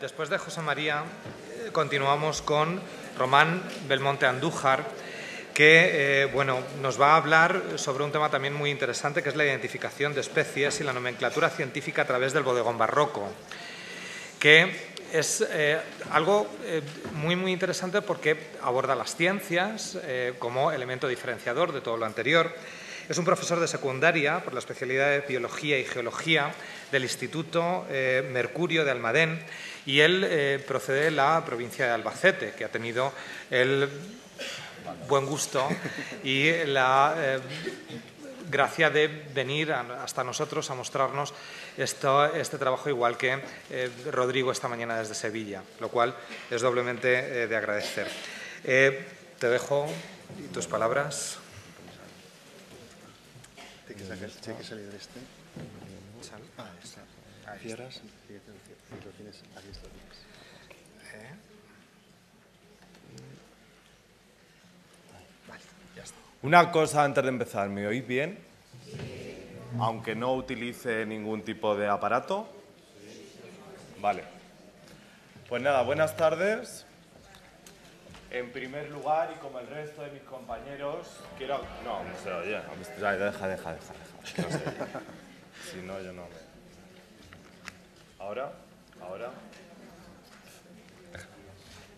después de José María, eh, continuamos con Román Belmonte Andújar, que eh, bueno, nos va a hablar sobre un tema también muy interesante, que es la identificación de especies y la nomenclatura científica a través del bodegón barroco, que es eh, algo muy, muy interesante porque aborda las ciencias como elemento diferenciador de todo lo anterior. Es un profesor de secundaria por la especialidad de Biología y Geología del Instituto Mercurio de Almadén y él eh, procede de la provincia de Albacete, que ha tenido el buen gusto y la eh, gracia de venir hasta nosotros a mostrarnos este trabajo, igual que eh, Rodrigo esta mañana desde Sevilla, lo cual es doblemente de agradecer. te dejo tus palabras. Eh. Una cosa antes de empezar, ¿me oís bien? Aunque no utilice ningún tipo de aparato. Vale. Pues nada, buenas tardes. En primer lugar, y como el resto de mis compañeros, quiero... No, no se oye. Deja, deja, deja, deja. No sé. si no, yo no ¿Ahora? Ahora.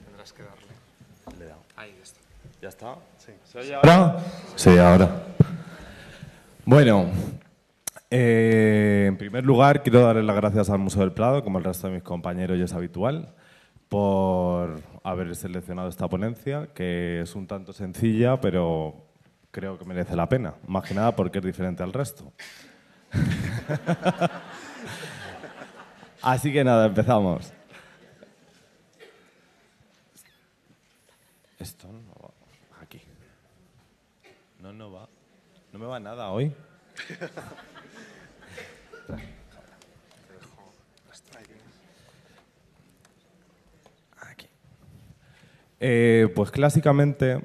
Tendrás que darle. Ahí está. ¿Ya está? Sí. ¿Se oye ahora? Sí, ahora. Bueno. Eh, en primer lugar, quiero darle las gracias al Museo del Prado, como el resto de mis compañeros y es habitual, por haber seleccionado esta ponencia, que es un tanto sencilla, pero creo que merece la pena, más que nada porque es diferente al resto. Así que nada, empezamos. Esto no va. Aquí. No, no va. No me va nada hoy. Aquí. Eh, pues clásicamente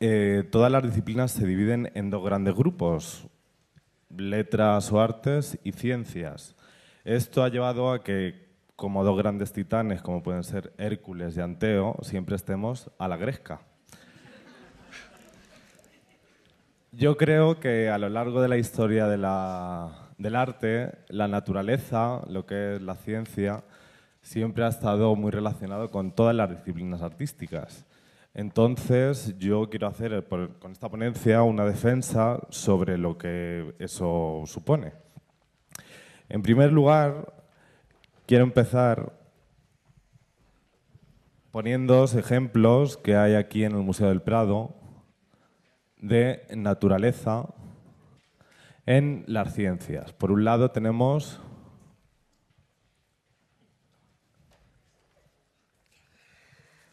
eh, todas las disciplinas se dividen en dos grandes grupos, letras o artes y ciencias. Esto ha llevado a que, como dos grandes titanes, como pueden ser Hércules y Anteo, siempre estemos a la gresca. Yo creo que a lo largo de la historia del arte, la naturaleza, lo que es la ciencia, siempre ha estado muy relacionado con todas las disciplinas artísticas. Entonces, yo quiero hacer con esta ponencia una defensa sobre lo que eso supone. En primer lugar, quiero empezar poniendo ejemplos que hay aquí en el Museo del Prado de naturaleza en las ciencias. Por un lado tenemos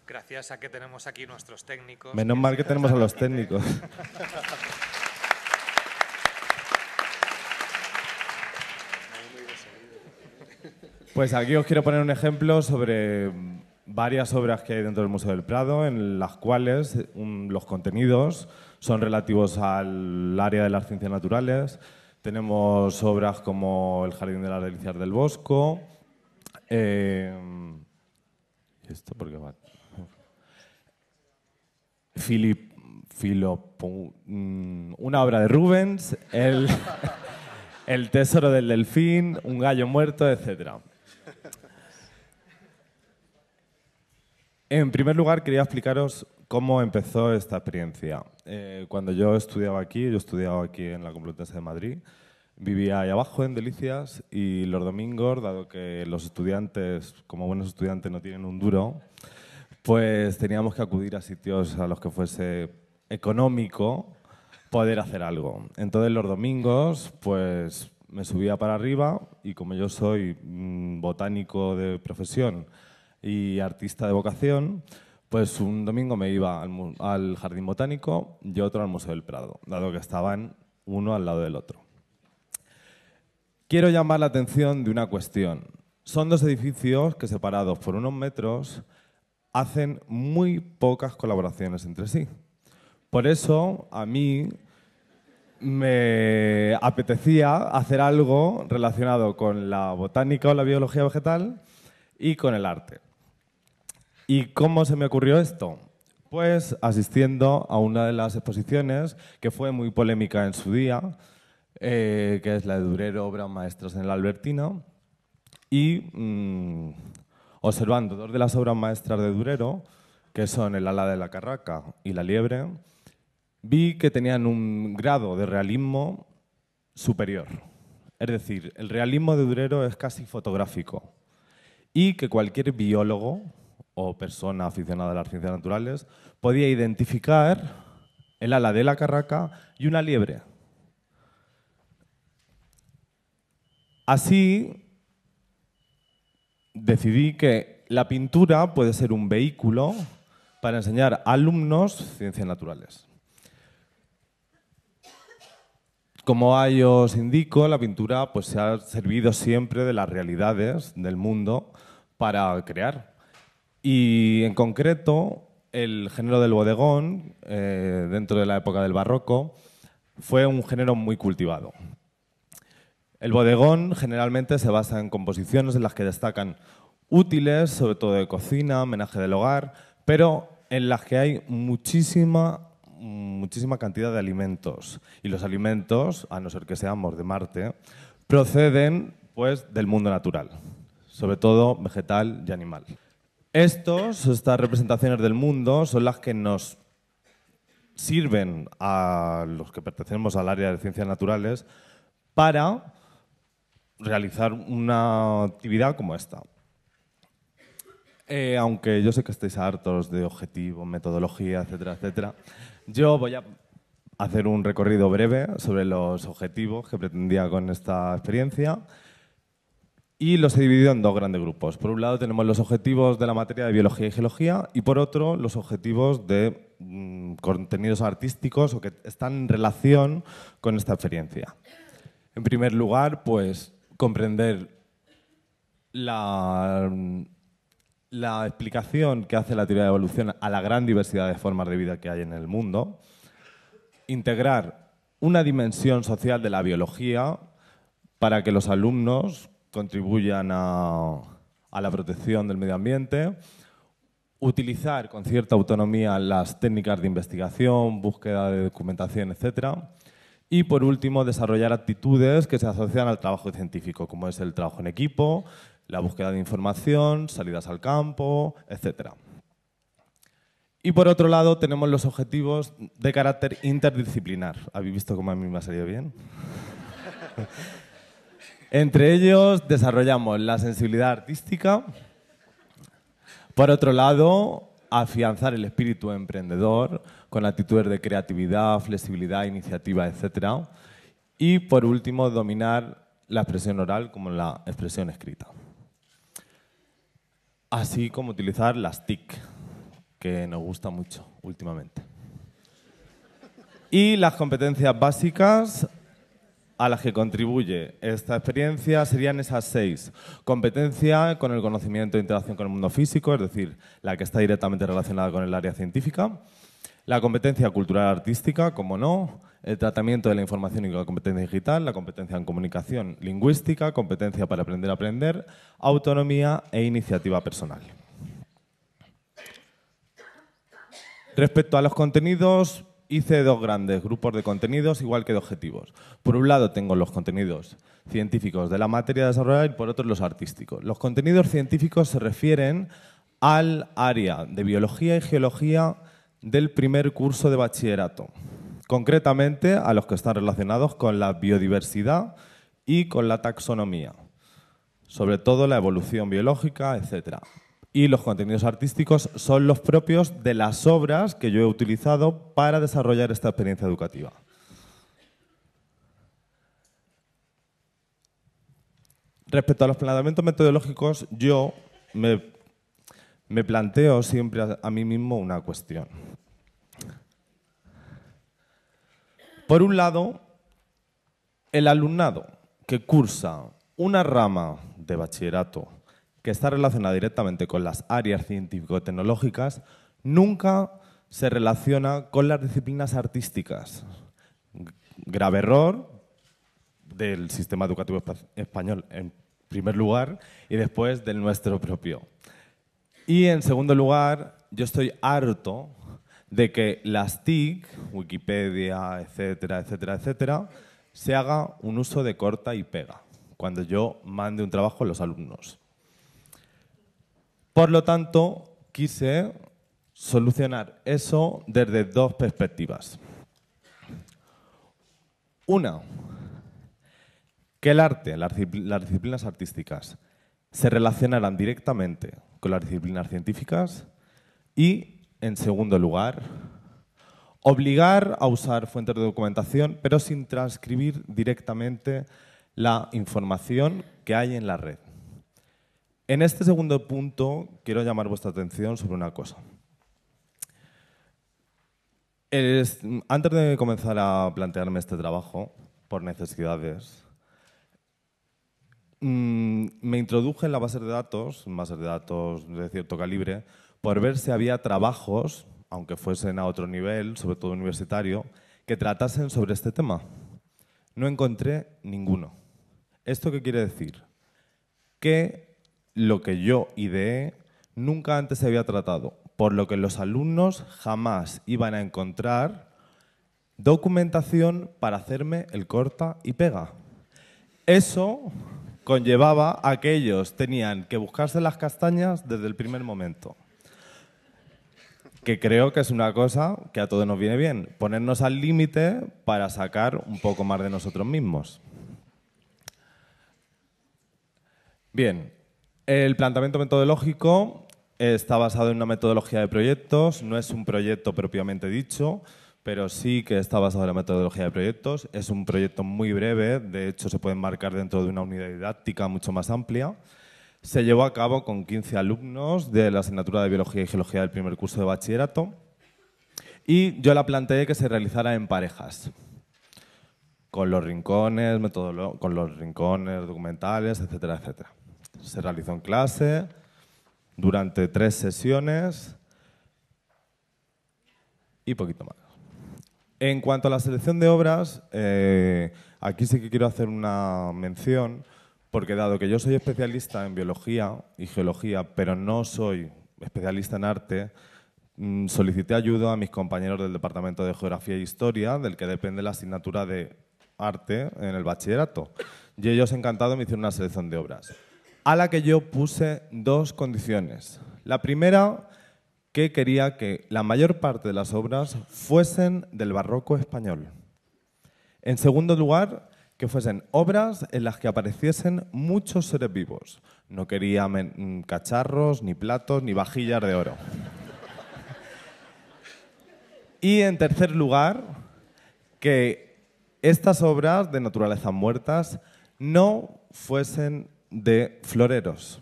Gracias a que tenemos aquí nuestros técnicos. Menos mal que tenemos a los técnicos. Pues aquí os quiero poner un ejemplo sobre varias obras que hay dentro del Museo del Prado, en las cuales los contenidos son relativos al área de las ciencias naturales. Tenemos obras como El Jardín de las Delicias del Bosco. Eh, Philip, mm, una obra de Rubens, el, el Tesoro del Delfín, Un Gallo Muerto, etcétera. En primer lugar, quería explicaros cómo empezó esta experiencia. Eh, cuando yo estudiaba aquí, yo estudiaba aquí en la Complutense de Madrid, vivía ahí abajo en Delicias y los domingos, dado que los estudiantes, como buenos estudiantes, no tienen un duro, pues teníamos que acudir a sitios a los que fuese económico poder hacer algo. Entonces los domingos, pues me subía para arriba y como yo soy mm, botánico de profesión, y artista de vocación, pues un domingo me iba al, Jardín Botánico y otro al Museo del Prado, dado que estaban uno al lado del otro. Quiero llamar la atención de una cuestión. Son dos edificios que separados por unos metros hacen muy pocas colaboraciones entre sí. Por eso a mí me apetecía hacer algo relacionado con la botánica o la biología vegetal y con el arte. ¿Y cómo se me ocurrió esto? Pues asistiendo a una de las exposiciones que fue muy polémica en su día, eh, que es la de Durero, Obras maestras en el Albertino, y mm, observando dos de las obras maestras de Durero, que son El ala de la carraca y La liebre, vi que tenían un grado de realismo superior. Es decir, el realismo de Durero es casi fotográfico y que cualquier biólogo o persona aficionada a las ciencias naturales podía identificar el ala de la carraca y una liebre. Así decidí que la pintura puede ser un vehículo para enseñar a alumnos ciencias naturales. Como os indico, la pintura pues, se ha servido siempre de las realidades del mundo para crear. Y en concreto, el género del bodegón, eh, dentro de la época del barroco, fue un género muy cultivado. El bodegón generalmente se basa en composiciones en las que destacan útiles, sobre todo de cocina, homenaje del hogar, pero en las que hay muchísima, muchísima cantidad de alimentos. Y los alimentos, a no ser que seamos de Marte, proceden pues, del mundo natural, sobre todo vegetal y animal. Estos, estas representaciones del mundo, son las que nos sirven a los que pertenecemos al área de ciencias naturales para realizar una actividad como esta. Eh, aunque yo sé que estáis hartos de objetivos, metodología, etcétera, etcétera, yo voy a hacer un recorrido breve sobre los objetivos que pretendía con esta experiencia y los he dividido en dos grandes grupos. Por un lado tenemos los objetivos de la materia de biología y geología y por otro los objetivos de mm, contenidos artísticos o que están en relación con esta experiencia. En primer lugar, pues comprender la explicación que hace la teoría de evolución a la gran diversidad de formas de vida que hay en el mundo, integrar una dimensión social de la biología para que los alumnos contribuyan a, la protección del medio ambiente, utilizar con cierta autonomía las técnicas de investigación, búsqueda de documentación, etcétera. Y por último, desarrollar actitudes que se asocian al trabajo científico, como es el trabajo en equipo, la búsqueda de información, salidas al campo, etcétera. Y por otro lado, tenemos los objetivos de carácter interdisciplinar. ¿Habéis visto cómo a mí me ha salido bien? Entre ellos desarrollamos la sensibilidad artística, por otro lado, afianzar el espíritu emprendedor con actitudes de creatividad, flexibilidad, iniciativa, etc. Y por último, dominar la expresión oral como la expresión escrita. Así como utilizar las TIC, que nos gusta mucho últimamente. Y las competencias básicas a las que contribuye esta experiencia serían esas seis. Competencia con el conocimiento e interacción con el mundo físico, es decir, la que está directamente relacionada con el área científica. La competencia cultural artística, como no, el tratamiento de la información y la competencia digital, la competencia en comunicación lingüística, competencia para aprender a aprender, autonomía e iniciativa personal. Respecto a los contenidos, hice dos grandes grupos de contenidos, igual que de objetivos. Por un lado tengo los contenidos científicos de la materia desarrollada y por otro los artísticos. Los contenidos científicos se refieren al área de biología y geología del primer curso de bachillerato, concretamente a los que están relacionados con la biodiversidad y con la taxonomía, sobre todo la evolución biológica, etcétera y los contenidos artísticos son los propios de las obras que yo he utilizado para desarrollar esta experiencia educativa. Respecto a los planteamientos metodológicos, yo me, planteo siempre a mí mismo una cuestión. Por un lado, el alumnado que cursa una rama de bachillerato que está relacionada directamente con las áreas científico-tecnológicas, nunca se relaciona con las disciplinas artísticas. Grave error del sistema educativo español en primer lugar y después del nuestro propio. Y en segundo lugar, yo estoy harto de que las TIC, Wikipedia, etcétera, etcétera, etcétera, se haga un uso de corta y pega cuando yo mande un trabajo a los alumnos. Por lo tanto, quise solucionar eso desde dos perspectivas. Una, que el arte, las disciplinas artísticas, se relacionaran directamente con las disciplinas científicas y, en segundo lugar, obligar a usar fuentes de documentación, pero sin transcribir directamente la información que hay en la red. En este segundo punto quiero llamar vuestra atención sobre una cosa. antes de comenzar a plantearme este trabajo, por necesidades, mm, me introduje en la base de datos, base de datos de cierto calibre, por ver si había trabajos, aunque fuesen a otro nivel, sobre todo universitario, que tratasen sobre este tema. No encontré ninguno. ¿Esto qué quiere decir? Que lo que yo ideé nunca antes se había tratado, por lo que los alumnos jamás iban a encontrar documentación para hacerme el corta y pega. Eso conllevaba a que ellos tenían que buscarse las castañas desde el primer momento. Que creo que es una cosa que a todos nos viene bien, ponernos al límite para sacar un poco más de nosotros mismos. Bien, el planteamiento metodológico está basado en una metodología de proyectos, no es un proyecto propiamente dicho, pero sí que está basado en la metodología de proyectos. Es un proyecto muy breve, de hecho se puede marcar dentro de una unidad didáctica mucho más amplia. Se llevó a cabo con 15 alumnos de la asignatura de Biología y Geología del primer curso de bachillerato y yo la planteé que se realizara en parejas con los rincones, con los rincones documentales, etcétera, etcétera se realizó en clase durante tres sesiones y poquito más. En cuanto a la selección de obras, eh, aquí sí que quiero hacer una mención, porque dado que yo soy especialista en biología y geología, pero no soy especialista en arte, mm, solicité ayuda a mis compañeros del Departamento de Geografía e Historia, del que depende la asignatura de arte en el bachillerato. Y ellos encantados me hicieron una selección de obras a la que yo puse dos condiciones. La primera, que quería que la mayor parte de las obras fuesen del barroco español. En segundo lugar, que fuesen obras en las que apareciesen muchos seres vivos. No quería mm, cacharros, ni platos, ni vajillas de oro. Y en tercer lugar, que estas obras de naturaleza muertas no fuesen de floreros.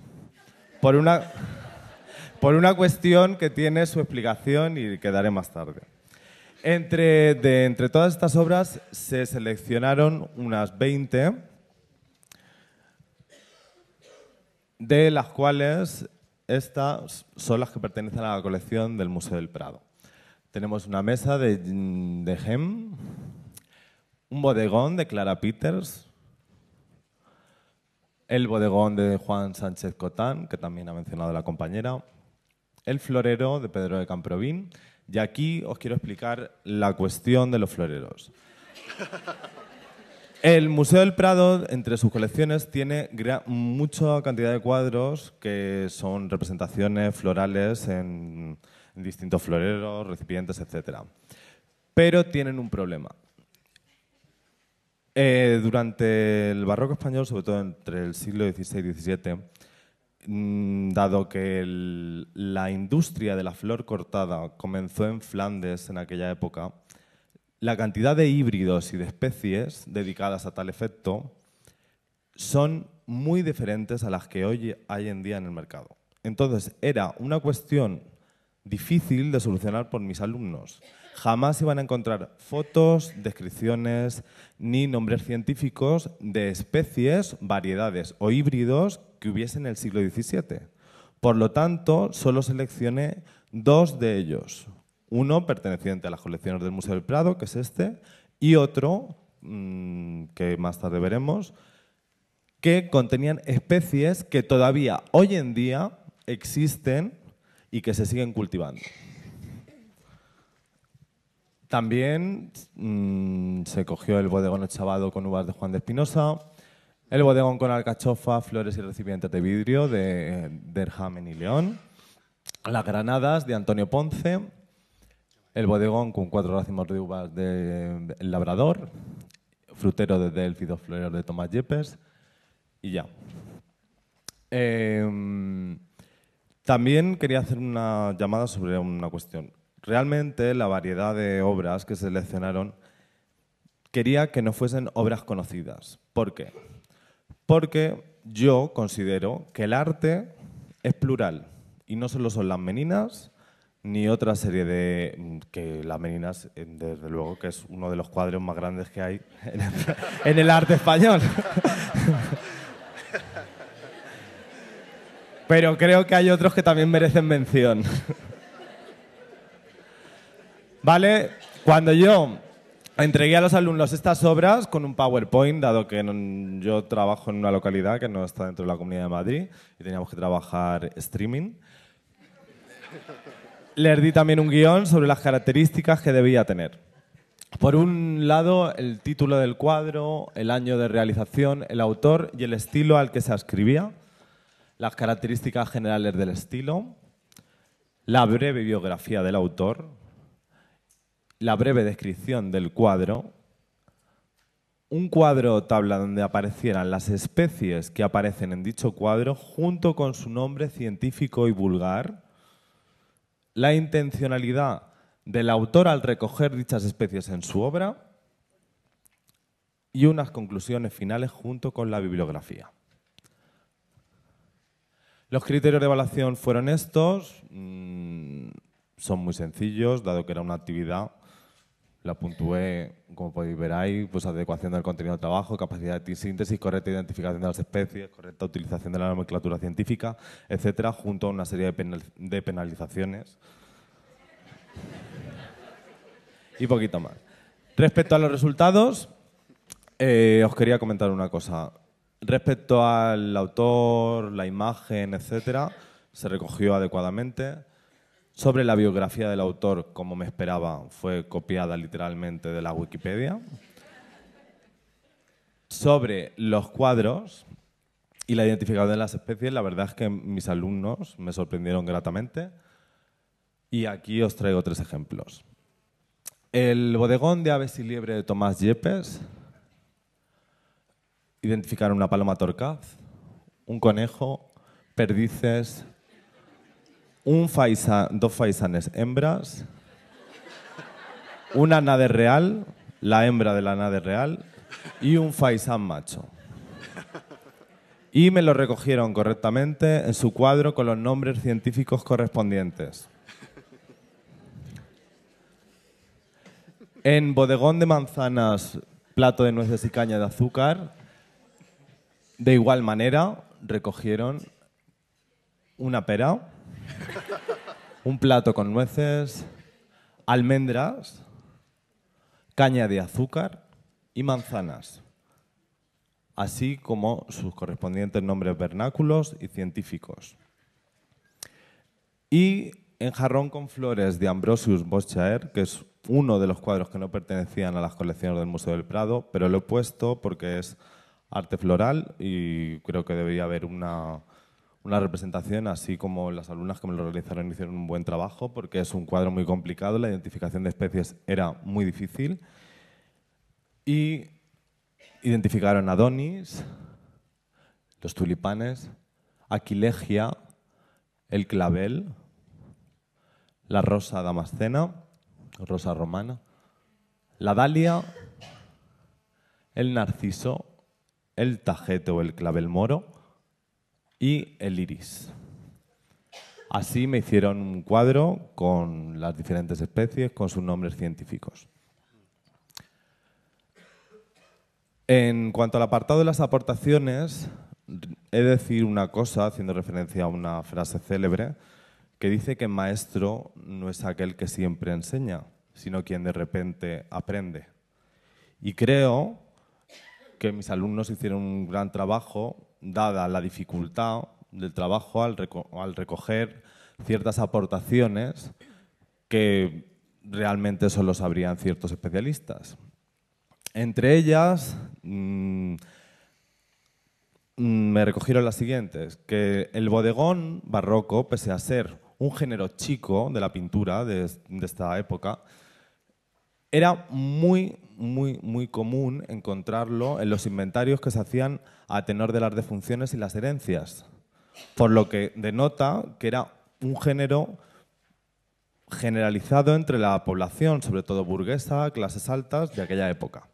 Por una, cuestión que tiene su explicación y que daré más tarde. Entre, entre todas estas obras se seleccionaron unas 20, de las cuales estas son las que pertenecen a la colección del Museo del Prado. Tenemos una mesa de, de Gem, un bodegón de Clara Peters, el bodegón de Juan Sánchez Cotán, que también ha mencionado la compañera, el florero de Pedro de Camprovín, y aquí os quiero explicar la cuestión de los floreros. El Museo del Prado, entre sus colecciones, tiene mucha cantidad de cuadros que son representaciones florales en, distintos floreros, recipientes, etc. Pero tienen un problema, eh, durante el barroco español, sobre todo entre el siglo XVI y XVII, mm, dado que la industria de la flor cortada comenzó en Flandes en aquella época, la cantidad de híbridos y de especies dedicadas a tal efecto son muy diferentes a las que hoy hay en día en el mercado. Entonces, era una cuestión difícil de solucionar por mis alumnos. Jamás iban a encontrar fotos, descripciones ni nombres científicos de especies, variedades o híbridos que hubiesen en el siglo XVII. Por lo tanto, solo seleccioné dos de ellos. Uno perteneciente a las colecciones del Museo del Prado, que es este, y otro, mm, que más tarde veremos, que contenían especies que todavía hoy en día existen y que se siguen cultivando. También mm, se cogió el bodegón echabado con uvas de Juan de Espinosa, el bodegón con alcachofa, flores y recipientes de vidrio de Derjamen y León, las granadas de Antonio Ponce, el bodegón con cuatro racimos de uvas de El Labrador, frutero de Delphi, dos floreros de Tomás Yepes y ya. Em, también quería hacer una llamada sobre una cuestión. Realmente la variedad de obras que seleccionaron quería que no fuesen obras conocidas. ¿Por qué? Porque yo considero que el arte es plural y no solo son las meninas ni otra serie de que las meninas desde luego que es uno de los cuadros más grandes que hay en el arte español Pero creo que hay otros que también merecen mención. ¿Vale? Cuando yo entregué a los alumnos estas obras con un PowerPoint, dado que yo trabajo en una localidad que no está dentro de la Comunidad de Madrid y teníamos que trabajar streaming, les di también un guión sobre las características que debía tener. Por un lado, el título del cuadro, el año de realización, el autor y el estilo al que se ascribía las características generales del estilo, la breve biografía del autor, la breve descripción del cuadro, un cuadro o tabla donde aparecieran las especies que aparecen en dicho cuadro junto con su nombre científico y vulgar, la intencionalidad del autor al recoger dichas especies en su obra y unas conclusiones finales junto con la bibliografía. Los criterios de evaluación fueron estos. Mm, son muy sencillos, dado que era una actividad. La puntué, como podéis ver ahí, pues adecuación del contenido de trabajo, capacidad de síntesis, correcta identificación de las especies, correcta utilización de la nomenclatura científica, etcétera, junto a una serie de, penalizaciones. y poquito más. Respecto a los resultados, eh, os quería comentar una cosa. Respecto al autor, la imagen, etcétera, se recogió adecuadamente. Sobre la biografía del autor, como me esperaba, fue copiada literalmente de la Wikipedia. Sobre los cuadros y la identificación de las especies, la verdad es que mis alumnos me sorprendieron gratamente. Y aquí os traigo tres ejemplos. El bodegón de aves y liebre de Tomás Yepes identificar una paloma torcaz, un conejo, perdices, un dos faisanes hembras, una nade real, la hembra de la nade real, y un faisán macho. Y me lo recogieron correctamente en su cuadro con los nombres científicos correspondientes. En bodegón de manzanas, plato de nueces y caña de azúcar, de igual manera, recogieron una pera, un plato con nueces, almendras, caña de azúcar y manzanas, así como sus correspondientes nombres vernáculos y científicos. Y en jarrón con flores de Ambrosius Boschaer, que es uno de los cuadros que no pertenecían a las colecciones del Museo del Prado, pero lo he puesto porque es arte floral y creo que debería haber una, representación, así como las alumnas que me lo realizaron hicieron un buen trabajo, porque es un cuadro muy complicado, la identificación de especies era muy difícil. Y identificaron Adonis, los tulipanes, Aquilegia, el clavel, la rosa damascena, rosa romana, la dalia, el narciso el tajete o el clavel moro y el iris. Así me hicieron un cuadro con las diferentes especies, con sus nombres científicos. En cuanto al apartado de las aportaciones, he de decir una cosa, haciendo referencia a una frase célebre, que dice que maestro no es aquel que siempre enseña, sino quien de repente aprende. Y creo que mis alumnos hicieron un gran trabajo, dada la dificultad del trabajo al, recoger ciertas aportaciones que realmente solo sabrían ciertos especialistas. Entre ellas, mm, mm, me recogieron las siguientes, que el bodegón barroco, pese a ser un género chico de la pintura de, de esta época, era muy muy, muy común encontrarlo en los inventarios que se hacían a tenor de las defunciones y las herencias, por lo que denota que era un género generalizado entre la población, sobre todo burguesa, clases altas de aquella época.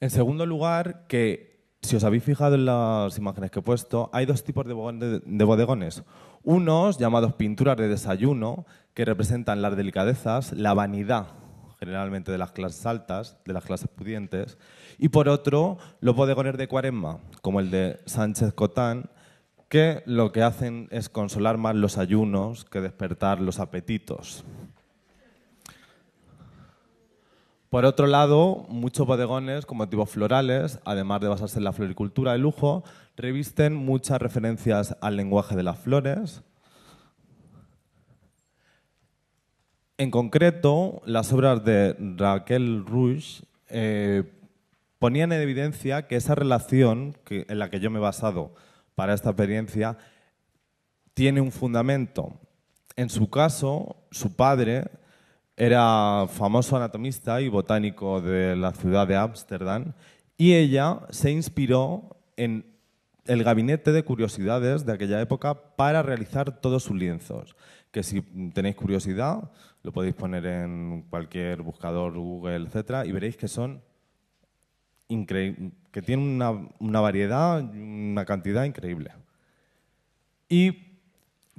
En segundo lugar, que si os habéis fijado en las imágenes que he puesto, hay dos tipos de bodegones. Unos llamados pinturas de desayuno, que representan las delicadezas, la vanidad generalmente de las clases altas, de las clases pudientes, y por otro, los bodegones de Cuarema, como el de Sánchez Cotán, que lo que hacen es consolar más los ayunos que despertar los apetitos. Por otro lado, muchos bodegones con motivos florales, además de basarse en la floricultura de lujo, revisten muchas referencias al lenguaje de las flores, En concreto, las obras de Raquel Rouge eh, ponían en evidencia que esa relación en la que yo me he basado para esta experiencia tiene un fundamento. En su caso, su padre era famoso anatomista y botánico de la ciudad de Ámsterdam y ella se inspiró en el gabinete de curiosidades de aquella época para realizar todos sus lienzos. Que si tenéis curiosidad, lo podéis poner en cualquier buscador, Google, etcétera, y veréis que son increíbles, que tienen una, una variedad, una cantidad increíble. Y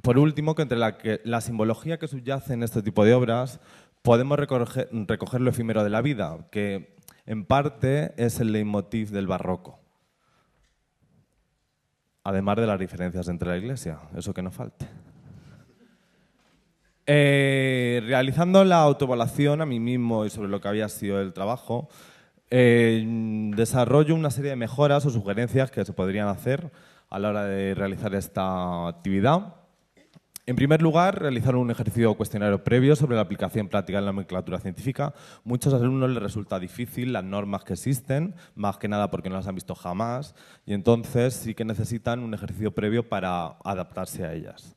por último, que entre la, la, simbología que subyace en este tipo de obras, podemos recoger, recoger, lo efímero de la vida, que en parte es el leitmotiv del barroco. Además de las diferencias entre la iglesia, eso que no falte. Eh, realizando la autoevaluación a mí mismo y sobre lo que había sido el trabajo, eh, desarrollo una serie de mejoras o sugerencias que se podrían hacer a la hora de realizar esta actividad. En primer lugar, realizar un ejercicio cuestionario previo sobre la aplicación práctica de la nomenclatura científica. Muchos alumnos les resulta difícil las normas que existen, más que nada porque no las han visto jamás, y entonces sí que necesitan un ejercicio previo para adaptarse a ellas.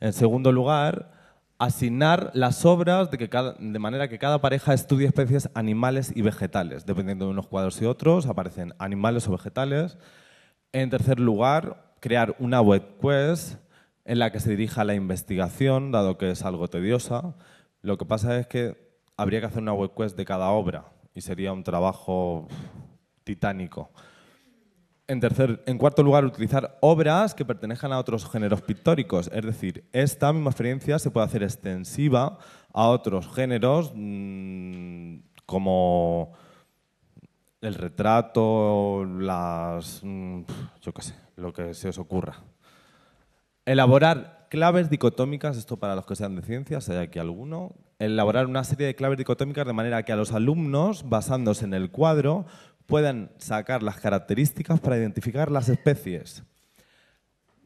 En segundo lugar, asignar las obras de, manera que cada pareja estudie especies animales y vegetales. Dependiendo de unos cuadros y otros, aparecen animales o vegetales. En tercer lugar, crear una web quest en la que se dirija la investigación, dado que es algo tediosa. Lo que pasa es que habría que hacer una web de cada obra y sería un trabajo titánico. En, cuarto lugar, utilizar obras que pertenezcan a otros géneros pictóricos. Es decir, esta misma experiencia se puede hacer extensiva a otros géneros mm, como el retrato, las... Mm, yo qué sé, lo que se os ocurra. Elaborar claves dicotómicas, esto para los que sean de ciencias, hay aquí alguno, elaborar una serie de claves dicotómicas de manera que a los alumnos, basándose en el cuadro, Pueden sacar las características para identificar las especies.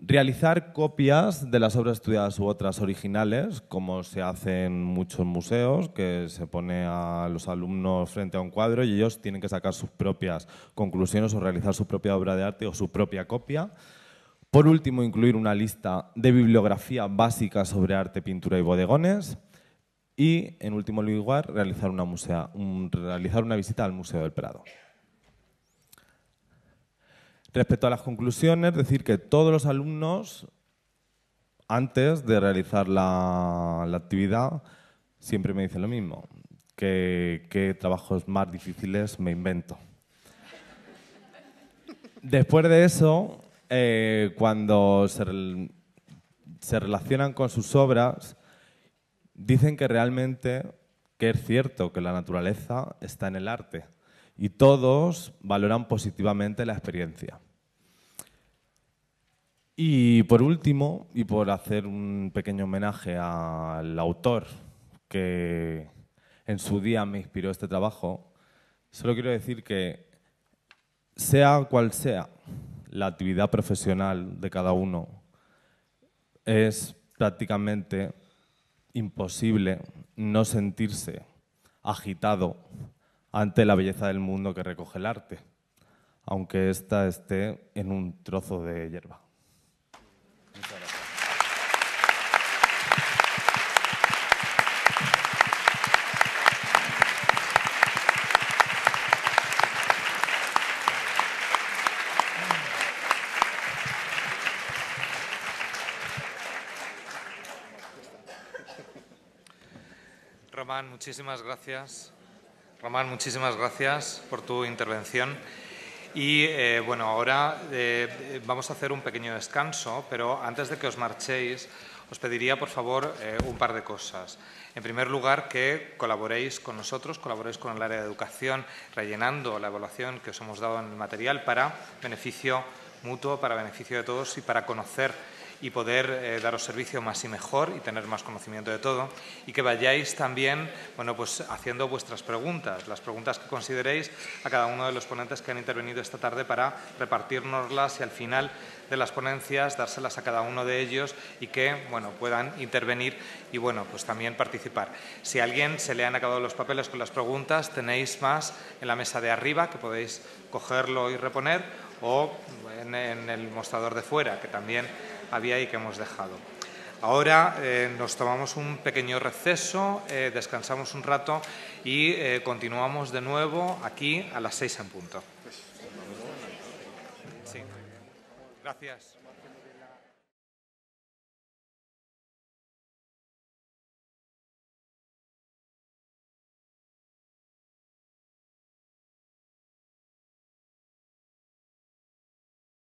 Realizar copias de las obras estudiadas u otras originales, como se hace en muchos museos, que se pone a los alumnos frente a un cuadro y ellos tienen que sacar sus propias conclusiones o realizar su propia obra de arte o su propia copia. Por último, incluir una lista de bibliografía básica sobre arte, pintura y bodegones. Y, en último lugar, realizar una, realizar una visita al Museo del Prado. Respecto a las conclusiones, decir que todos los alumnos, antes de realizar la, actividad, siempre me dicen lo mismo, que, trabajos más difíciles me invento. Después de eso, eh, cuando se, se relacionan con sus obras, dicen que realmente, que es cierto, que la naturaleza está en el arte y todos valoran positivamente la experiencia. Y por último, y por hacer un pequeño homenaje al autor que en su día me inspiró este trabajo, solo quiero decir que sea cual sea la actividad profesional de cada uno, es prácticamente imposible no sentirse agitado ante la belleza del mundo que recoge el arte, aunque ésta esté en un trozo de hierba. muchísimas gracias. Román, muchísimas gracias por tu intervención. Y eh, bueno, ahora eh, eh, vamos a hacer un pequeño descanso, pero antes de que os marchéis, os pediría por favor un par de cosas. En primer lugar, que colaboréis con nosotros, colaboréis con el área de educación, rellenando la evaluación que os hemos dado en el material para beneficio mutuo, para beneficio de todos y para conocer y poder eh, daros servicio más y mejor y tener más conocimiento de todo y que vayáis también bueno, pues haciendo vuestras preguntas, las preguntas que consideréis a cada uno de los ponentes que han intervenido esta tarde para repartirnoslas y al final de las ponencias dárselas a cada uno de ellos y que bueno, puedan intervenir y bueno, pues también participar. Si a alguien se le han acabado los papeles con las preguntas, tenéis más en la mesa de arriba que podéis cogerlo y reponer o en, en el mostrador de fuera, que también había ahí que hemos dejado. Ahora eh, nos tomamos un pequeño receso, eh, descansamos un rato y eh, continuamos de nuevo aquí a las seis en punto. Pues, Gracias.